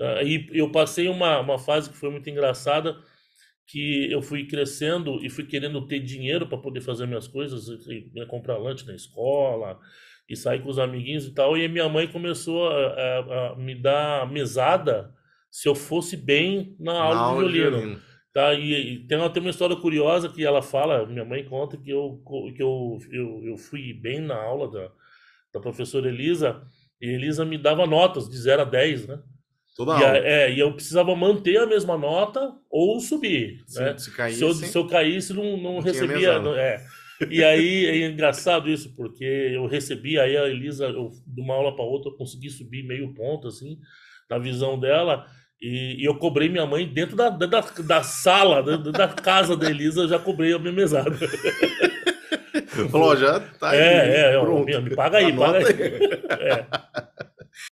Tá? E eu passei uma, uma fase que foi muito engraçada, que eu fui crescendo e fui querendo ter dinheiro para poder fazer minhas coisas, e, e né, comprar lanche na escola, e sair com os amiguinhos e tal. E minha mãe começou a, a, a me dar mesada se eu fosse bem na, aula, de violino. Tá, e, e tem, uma, tem uma história curiosa que ela fala, minha mãe conta que eu, que eu, eu, eu fui bem na aula da, da professora Elisa, e Elisa me dava notas de 0 a 10, né? Toda e, é, e eu precisava manter a mesma nota ou subir. Se, né? se, caísse, se, eu, se eu caísse, não, não, não recebia. Não, é. E aí é engraçado isso, porque eu recebi, aí a Elisa, eu, de uma aula para outra, eu consegui subir meio ponto, assim, na visão dela. E, e eu cobrei minha mãe dentro da, da, da sala, da, da, casa da Elisa, eu já cobrei a minha mesada. Falou, já tá é, aí. É, é, pronto. Eu, me, me paga aí, Anota paga aí. aí. É.